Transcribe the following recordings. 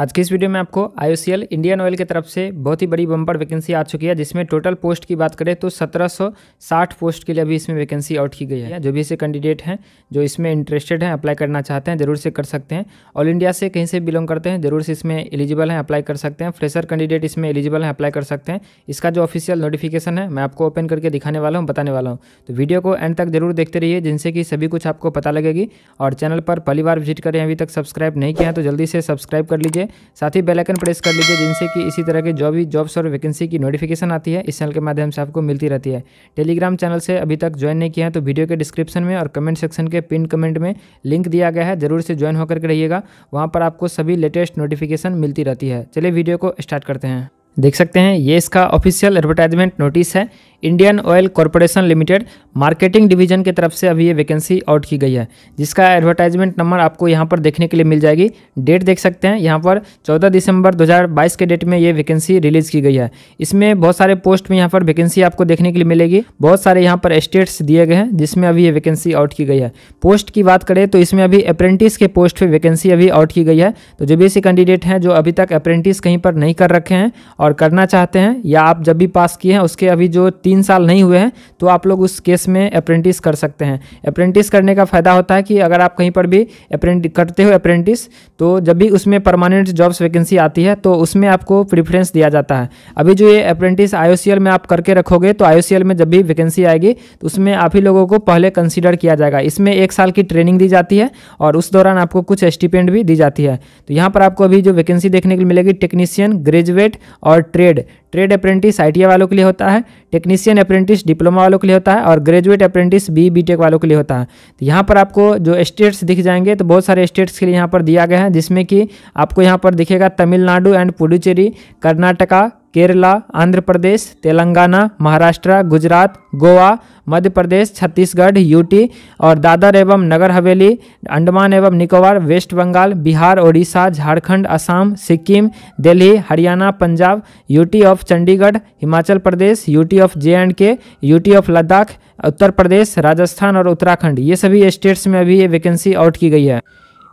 आज की इस वीडियो में आपको आई इंडियन ऑयल की तरफ से बहुत ही बड़ी बम्पर वैकेंसी आ चुकी है जिसमें टोटल पोस्ट की बात करें तो 1760 पोस्ट के लिए अभी इसमें वैकेंसी आउट की गई है जो भी इसे कैंडिडेट हैं जो इसमें इंटरेस्टेड हैं अप्लाई करना चाहते हैं ज़रूर से कर सकते हैं ऑल इंडिया से कहीं से बिलोंग करते हैं ज़रूर से इसमें एलिजिबल हैं अप्लाई कर सकते हैं फ्रेशर कैंडिडेट इसमें एलिजिबल हैं अप्लाई कर सकते हैं इसका जो ऑफिशियल नोटिफिकेशन है मैं आपको ओपन करके दिखाने वाला हूँ बताने वाला हूँ तो वीडियो को एंड तक जरूर देखते रहिए जिनसे कि सभी कुछ आपको पता लगेगी और चैनल पर पहली बार विजिट करें अभी तक सब्सक्राइब नहीं किया तो जल्दी से सब्सक्राइब कर लीजिए साथ ही बेलाइकन प्रेस कर लीजिए जिनसे कि इसी तरह के जो भी जॉब्स और वैकेंसी की नोटिफिकेशन आती है इस चैनल के माध्यम से आपको मिलती रहती है टेलीग्राम चैनल से अभी तक ज्वाइन नहीं किया है तो वीडियो के डिस्क्रिप्शन में और कमेंट सेक्शन के पिन कमेंट में लिंक दिया गया है जरूर से ज्वाइन होकर के रहिएगा वहाँ पर आपको सभी लेटेस्ट नोटिफिकेशन मिलती रहती है चलिए वीडियो को स्टार्ट करते हैं देख सकते हैं ये इसका ऑफिशियल एडवर्टाइजमेंट नोटिस है Indian Oil Corporation Limited marketing division की तरफ से अभी ये वैकेंसी आउट की गई है जिसका एडवर्टाइजमेंट नंबर आपको यहाँ पर देखने के लिए मिल जाएगी डेट देख सकते हैं यहाँ पर 14 दिसंबर 2022 के डेट में ये वैकेंसी रिलीज़ की गई है इसमें बहुत सारे पोस्ट में यहाँ पर वैकेंसी आपको देखने के लिए मिलेगी बहुत सारे यहाँ पर स्टेट्स दिए गए हैं जिसमें अभी ये वैकेंसी आउट की गई है पोस्ट की बात करें तो इसमें अभी अप्रेंटिस के पोस्ट पर वैकेंसी अभी आउट की गई है तो जो भी कैंडिडेट हैं जो अभी तक अप्रेंटिस कहीं पर नहीं कर रखे हैं और करना चाहते हैं या आप जब भी पास किए हैं उसके अभी जो तीन साल नहीं हुए हैं तो आप लोग उस केस में अप्रेंटिस कर सकते हैं अप्रेंटिस करने का फ़ायदा होता है कि अगर आप कहीं पर भी अप्रेंटिस करते हो अप्रेंटिस तो जब भी उसमें परमानेंट जॉब्स वैकेंसी आती है तो उसमें आपको प्रिफ्रेंस दिया जाता है अभी जो ये अप्रेंटिस आई में आप करके रखोगे तो आई में जब भी वैकेंसी आएगी तो उसमें आप ही लोगों को पहले कंसिडर किया जाएगा इसमें एक साल की ट्रेनिंग दी जाती है और उस दौरान आपको कुछ स्टिपेंड भी दी जाती है तो यहाँ पर आपको अभी जो वैकेंसी देखने को मिलेगी टेक्नीशियन ग्रेजुएट और ट्रेड ट्रेड अप्रेंटिस आई वालों के लिए होता है टेक्नीशियन अप्रेंटिस डिप्लोमा वालों के लिए होता है और ग्रेजुएट अप्रेंटिस बी बी वालों के लिए होता है तो यहाँ पर आपको जो स्टेट्स दिख जाएंगे तो बहुत सारे स्टेट्स के लिए यहाँ पर दिया गया है जिसमें कि आपको यहाँ पर दिखेगा तमिलनाडु एंड पुडुचेरी कर्नाटका केरला आंध्र प्रदेश तेलंगाना महाराष्ट्र गुजरात गोवा मध्य प्रदेश छत्तीसगढ़ यूटी और दादर एवं नगर हवेली अंडमान एवं Nicobar West Bengal Bihar Odisha Jharkhand Assam Sikkim Delhi Haryana Punjab UT of Chandigarh Himachal Pradesh UT of J and K UT of Ladakh Uttar Pradesh Rajasthan और उत्तराखंड ये सभी स्टेट्स में अभी ये वैकेंसी आउट की गई है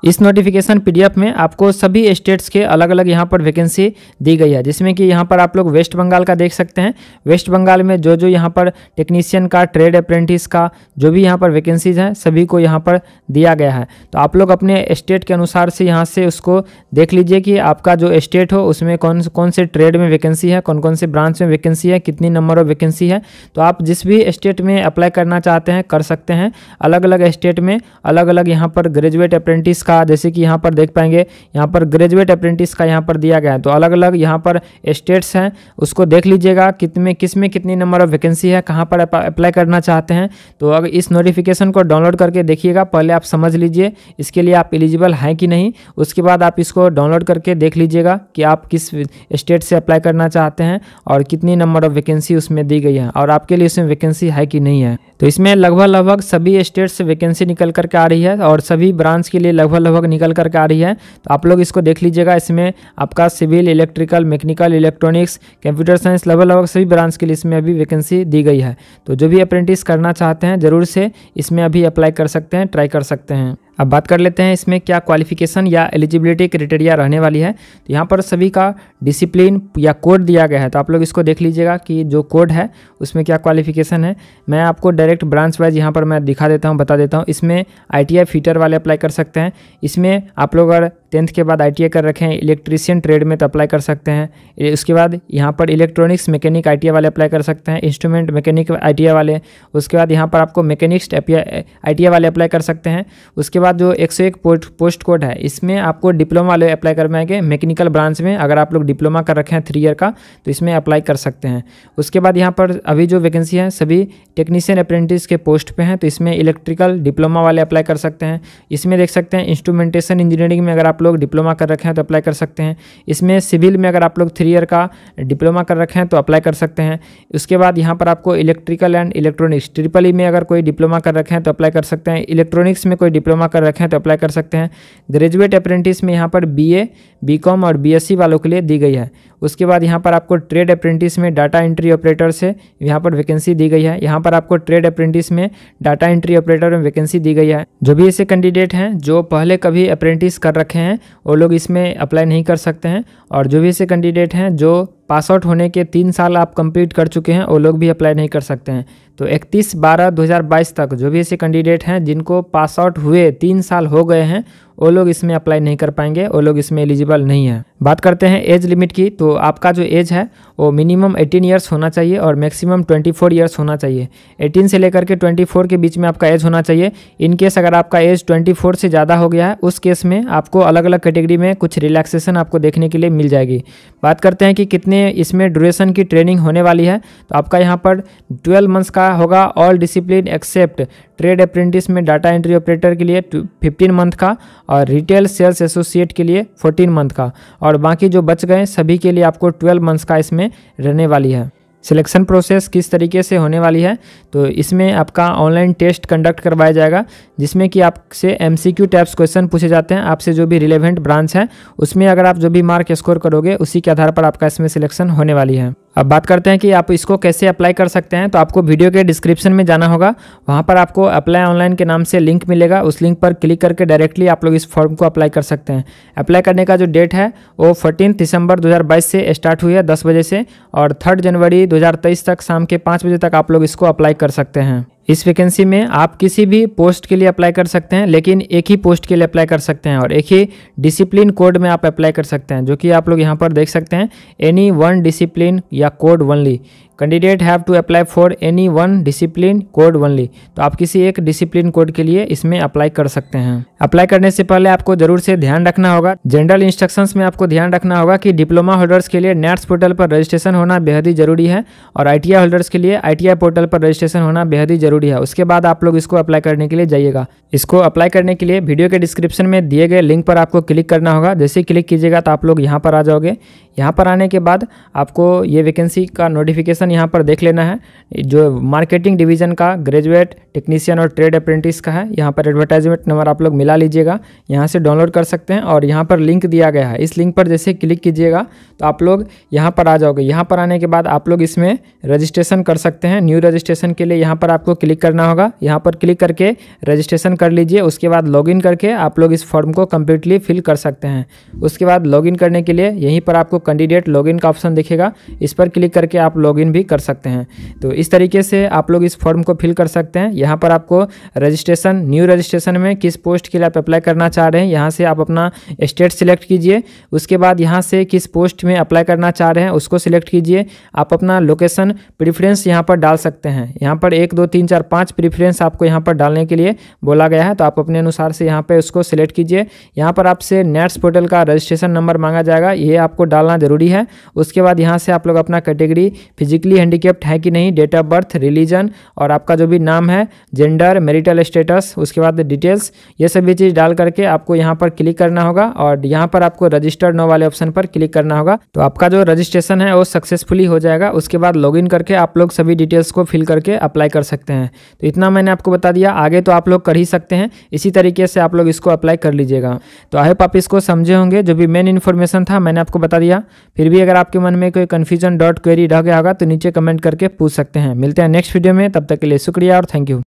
इस नोटिफिकेशन पीडीएफ में आपको सभी स्टेट्स के अलग अलग यहाँ पर वैकेंसी दी गई है जिसमें कि यहाँ पर आप लोग वेस्ट बंगाल का देख सकते हैं वेस्ट बंगाल में जो जो यहाँ पर टेक्नीशियन का ट्रेड अप्रेंटिस का जो भी यहाँ पर वैकेंसीज हैं सभी को यहाँ पर दिया गया है तो आप लोग अपने स्टेट के अनुसार से यहाँ से उसको देख लीजिए कि आपका जो स्टेट हो उसमें कौन कौन से ट्रेड में वैकेंसी है कौन कौन से ब्रांच में वैकेंसी है कितनी नंबर ऑफ वैकेंसी है तो आप जिस भी स्टेट में अप्लाई करना चाहते हैं कर सकते हैं अलग अलग स्टेट में अलग अलग यहाँ पर ग्रेजुएट अप्रेंटिस का जैसे कि यहाँ पर देख पाएंगे यहाँ पर ग्रेजुएट अप्रेंटिस का यहाँ पर दिया गया है तो अलग अलग यहाँ पर स्टेट्स हैं उसको देख लीजिएगा कितने किस में कितनी नंबर ऑफ वैकेंसी है कहाँ पर अप्लाई करना चाहते हैं तो अगर इस नोटिफिकेशन को डाउनलोड करके देखिएगा पहले आप समझ लीजिए इसके लिए आप एलिजिबल हैं कि नहीं उसके बाद आप इसको डाउनलोड करके देख लीजिएगा कि आप किस स्टेट से अप्लाई करना चाहते हैं और कितनी नंबर ऑफ वैकेंसी उसमें दी गई है और आपके लिए उसमें वैकेंसी है कि नहीं है तो इसमें लगभग लगभग सभी स्टेट से वैकेंसी निकल करके आ रही है और सभी ब्रांच के लिए लगभग लगभग लगभग निकल करके आ रही है तो आप लोग इसको देख लीजिएगा इसमें आपका civil electrical mechanical electronics computer science लगभग लगभग सभी ब्रांच के लिए इसमें अभी वैकेंसी दी गई है तो जो भी अप्रेंटिस करना चाहते हैं ज़रूर से इसमें अभी अप्लाई कर सकते हैं ट्राई कर सकते हैं अब बात कर लेते हैं इसमें क्या क्वालिफिकेशन या एलिजिबिलिटी क्राइटेरिया रहने वाली है तो यहाँ पर सभी का डिसिप्लिन या कोड दिया गया है तो आप लोग इसको देख लीजिएगा कि जो कोड है उसमें क्या क्वालिफिकेशन है मैं आपको डायरेक्ट ब्रांच वाइज यहाँ पर मैं दिखा देता हूँ बता देता हूँ इसमें आई टी फीटर वाले अप्लाई कर सकते हैं इसमें आप लोग अगर टेंथ के बाद आई कर रखे हैं इलेक्ट्रीशियन ट्रेड में तो अप्लाई कर सकते हैं उसके बाद यहाँ पर इलेक्ट्रॉनिक्स मैकेनिक आई वाले अप्लाई कर सकते हैं इंस्ट्रूमेंट मैकेनिक आई वाले उसके बाद यहाँ पर आपको मैकेनिक्स आई वाले अप्लाई कर सकते हैं उसके बाद जो एक सौ एक पोस्ट कोड है इसमें आपको डिप्लोमा वाले अप्लाई करवाएंगे मैकेनिकल ब्रांच में अगर आप लोग डिप्लोमा कर रखे हैं थ्री ईयर का तो इसमें अप्लाई कर सकते हैं उसके बाद यहाँ पर अभी जो वैकेंसी है सभी टेक्नीशियन अप्रेंटिस के पोस्ट पर हैं तो इसमें इलेक्ट्रिकल डिप्लोमा वाले अप्लाई कर सकते हैं इसमें देख सकते हैं इंस्ट्रूमेंटेशन इंजीनियरिंग में अगर आप आप लोग डिप्लोमा कर रखे हैं तो अप्लाई कर सकते हैं इसमें सिविल में अगर आप लोग थ्री ईयर का डिप्लोमा कर रखे हैं तो अप्लाई कर सकते हैं उसके बाद यहाँ पर आपको electrical and electronics triple E में अगर कोई डिप्लोमा कर रखे हैं तो अप्लाई कर सकते हैं इलेक्ट्रॉनिक्स में कोई डिप्लोमा कर रखे हैं तो अप्लाई कर सकते हैं ग्रेजुएट अप्रेंटिस में यहाँ पर बी ए और बी वालों के लिए दी गई है उसके बाद यहाँ पर आपको ट्रेड अप्रेंटिस में डाटा एंट्री ऑपरेटर से यहाँ पर वैकेंसी दी गई है यहाँ पर आपको ट्रेड अप्रेंटिस में डाटा एंट्री ऑपरेटर में वैकेंसी दी गई है जो भी ऐसे कैंडिडेट हैं जो पहले कभी अप्रेंटिस कर रखे हैं हैं वो लोग इसमें अप्लाई नहीं कर सकते हैं और जो भी ऐसे कैंडिडेट हैं जो पास आउट होने के तीन साल आप कंप्लीट कर चुके हैं वो लोग भी अप्लाई नहीं कर सकते हैं तो 31 बारह 2022 तक जो भी ऐसे कैंडिडेट हैं जिनको पास आउट हुए तीन साल हो गए हैं वो लोग इसमें अप्लाई नहीं कर पाएंगे वो लोग इसमें एलिजिबल नहीं है बात करते हैं एज लिमिट की तो आपका जो एज है वो मिनिमम 18 इयर्स होना चाहिए और मैक्सिमम 24 इयर्स होना चाहिए 18 से लेकर के 24 के बीच में आपका एज होना चाहिए इन केस अगर आपका एज 24 से ज़्यादा हो गया है उस केस में आपको अलग अलग कैटेगरी में कुछ रिलैक्सेशन आपको देखने के लिए मिल जाएगी बात करते हैं कि कितने इसमें इसमें ड्यूरेशन की ट्रेनिंग होने वाली है तो आपका यहाँ पर ट्वेल्व मंथ्स का होगा all discipline except trade apprentice में डाटा एंट्री ऑपरेटर के लिए फिफ्टीन मंथ का और रिटेल सेल्स एसोसिएट के लिए फोर्टीन मंथ का और बाकी जो बच गए सभी के लिए आपको ट्वेल्व मंथ्स का इसमें रहने वाली है सिलेक्शन प्रोसेस किस तरीके से होने वाली है तो इसमें आपका ऑनलाइन टेस्ट कंडक्ट करवाया जाएगा जिसमें कि आपसे M C Q types question पूछे जाते हैं आपसे जो भी रिलेवेंट ब्रांच है उसमें अगर आप जो भी मार्क स्कोर करोगे उसी के आधार पर आपका इसमें सिलेक्शन होने वाली है अब बात करते हैं कि आप इसको कैसे अप्लाई कर सकते हैं तो आपको वीडियो के डिस्क्रिप्शन में जाना होगा वहाँ पर आपको अप्लाई ऑनलाइन के नाम से लिंक मिलेगा उस लिंक पर क्लिक करके डायरेक्टली आप लोग इस फॉर्म को अप्लाई कर सकते हैं अप्लाई करने का जो डेट है वो फोर्टीन दिसंबर 2022 से स्टार्ट हुई है दस बजे से और थर्ड जनवरी दो तक शाम के पाँच बजे तक आप लोग इसको अप्लाई कर सकते हैं इस वैकेंसी में आप किसी भी पोस्ट के लिए अप्लाई कर सकते हैं लेकिन एक ही पोस्ट के लिए अप्लाई कर सकते हैं और एक ही डिसिप्लिन कोड में आप अप्लाई कर सकते हैं जो कि आप लोग यहाँ पर देख सकते हैं एनी वन डिसिप्लिन या code only candidate have to apply for any one discipline code only तो आप किसी एक डिसिप्लिन कोड के लिए इसमें अप्लाई कर सकते हैं अप्लाई करने से पहले आपको जरूर से ध्यान रखना होगा जनरल इंस्ट्रक्शंस में आपको ध्यान रखना होगा कि डिप्लोमा होल्डर्स के लिए नेट्स पोर्टल पर रजिस्ट्रेशन होना बेहद ही जरूरी है और आई होल्डर्स के लिए आई पोर्टल पर रजिस्ट्रेशन होना बेहद ही जरूरी है उसके बाद आप लोग इसको अप्लाई करने के लिए जाइएगा इसको अप्लाई करने के लिए वीडियो के डिस्क्रिप्शन में दिए गए लिंक पर आपको क्लिक करना होगा जैसे क्लिक कीजिएगा तो आप लोग यहाँ पर आ जाओगे यहाँ पर आने के बाद आपको ये वैकेंसी का नोटिफिकेशन पोजीशन यहाँ पर देख लेना है जो मार्केटिंग डिवीजन का ग्रेजुएट टेक्नीशियन और ट्रेड अप्रेंटिस का है यहाँ पर एडवर्टाइजमेंट नंबर आप लोग मिला लीजिएगा यहाँ से डाउनलोड कर सकते हैं और यहाँ पर लिंक दिया गया है इस लिंक पर जैसे क्लिक कीजिएगा तो आप लोग यहाँ पर आ जाओगे यहाँ पर आने के बाद आप लोग इसमें रजिस्ट्रेशन कर सकते हैं न्यू रजिस्ट्रेशन के लिए यहाँ पर आपको क्लिक करना होगा यहाँ पर क्लिक करके रजिस्ट्रेशन कर लीजिए उसके बाद लॉग करके आप लोग इस फॉर्म को कम्प्लीटली फिल कर सकते हैं उसके बाद लॉग करने के लिए यहीं पर आपको कैंडिडेट लॉग का ऑप्शन दिखेगा इस पर क्लिक करके आप लॉग भी कर सकते हैं तो इस तरीके से आप लोग इस फॉर्म को फिल कर सकते हैं यहाँ पर आपको रजिस्ट्रेशन न्यू रजिस्ट्रेशन में किस पोस्ट के लिए आप अप्लाई करना चाह रहे हैं यहाँ से आप अपना स्टेट सिलेक्ट कीजिए उसके बाद यहाँ से किस पोस्ट में अप्लाई करना चाह रहे हैं उसको सिलेक्ट कीजिए आप अपना लोकेशन प्रिफ्रेंस यहाँ पर डाल सकते हैं यहाँ पर एक दो तीन चार पाँच प्रिफ्रेंस आपको यहाँ पर डालने के लिए बोला गया है तो आप अपने अनुसार से यहाँ पर उसको सिलेक्ट कीजिए यहाँ पर आपसे नेट्स पोर्टल का रजिस्ट्रेशन नंबर मांगा जाएगा ये आपको डालना ज़रूरी है उसके बाद यहाँ से आप लोग अपना कैटेगरी फिजिकली फिजिकली हैंडीकेप्ड है कि नहीं डेट ऑफ बर्थ रिलीजन और आपका जो भी नाम है जेंडर मेरिटल स्टेटस उसके बाद डिटेल्स ये सभी चीज़ डाल करके आपको यहाँ पर क्लिक करना होगा और यहाँ पर आपको रजिस्टर्ड नो वाले ऑप्शन पर क्लिक करना होगा तो आपका जो रजिस्ट्रेशन है वो सक्सेसफुली हो जाएगा उसके बाद लॉग करके आप लोग सभी डिटेल्स को फिल करके अप्लाई कर सकते हैं तो इतना मैंने आपको बता दिया आगे तो आप लोग कर ही सकते हैं इसी तरीके से आप लोग इसको अप्लाई कर लीजिएगा तो आई होप आप इसको समझे होंगे जो भी मेन इन्फॉर्मेशन था मैंने आपको बता दिया फिर भी अगर आपके मन में कोई कन्फ्यूजन डॉट क्वेरी रह गया होगा तो नीचे कमेंट करके पूछ सकते हैं मिलते हैं नेक्स्ट वीडियो में तब तक के लिए शुक्रिया और थैंक यू